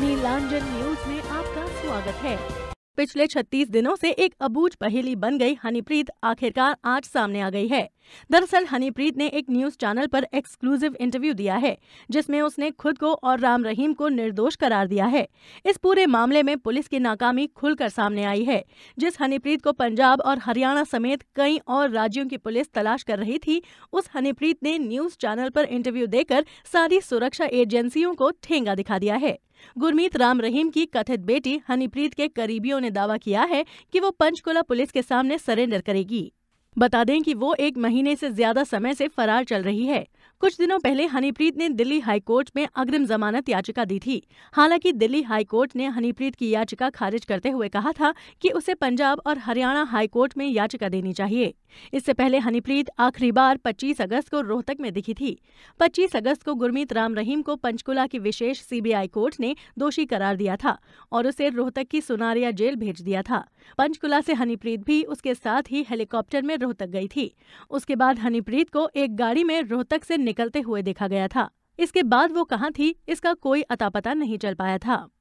नीलांजन news में आपका स्वागत है पिछले 36 दिनों से एक अबूझ पहेली बन गई हनीप्रीत आखिरकार आज सामने आ गई है दरअसल हनीप्रीत ने एक न्यूज चैनल पर एक्सक्लूसिव इंटरव्यू दिया है जिसमें उसने खुद को और राम रहीम को निर्दोष करार दिया है इस पूरे मामले में पुलिस की नाकामी खुलकर सामने आई है जिस हनीप्रीत को पंजाब और हरियाणा समेत कई और राज्यों की पुलिस तलाश कर रही थी उस हनीप्रीत ने न्यूज चैनल पर इंटरव्यू देकर सारी सुरक्षा एजेंसियों को ठेंगा दिखा दिया है गुरमीत राम रहीम की कथित बेटी हनीप्रीत के करीबियों ने दावा किया है कि वो पंचकुला पुलिस के सामने सरेंडर करेगी बता दें कि वो एक महीने से ज्यादा समय से फरार चल रही है कुछ दिनों पहले हनीप्रीत ने दिल्ली हाईकोर्ट में अग्रिम जमानत याचिका दी थी हालांकि दिल्ली हाईकोर्ट ने हनीप्रीत की याचिका खारिज करते हुए कहा था कि उसे पंजाब और हरियाणा हाईकोर्ट में याचिका देनी चाहिए इससे पहले हनीप्रीत आखिरी बार 25 अगस्त को रोहतक में दिखी थी 25 अगस्त को गुरमीत राम रहीम को पंचकुला की विशेष सीबीआई कोर्ट ने दोषी करार दिया था और उसे रोहतक की सुनारिया जेल भेज दिया था पंचकुला से हनीप्रीत भी उसके साथ ही हेलीकॉप्टर में रोहतक गई थी उसके बाद हनीप्रीत को एक गाड़ी में रोहतक से निकलते हुए देखा गया था इसके बाद वो कहाँ थी इसका कोई अतापता नहीं चल पाया था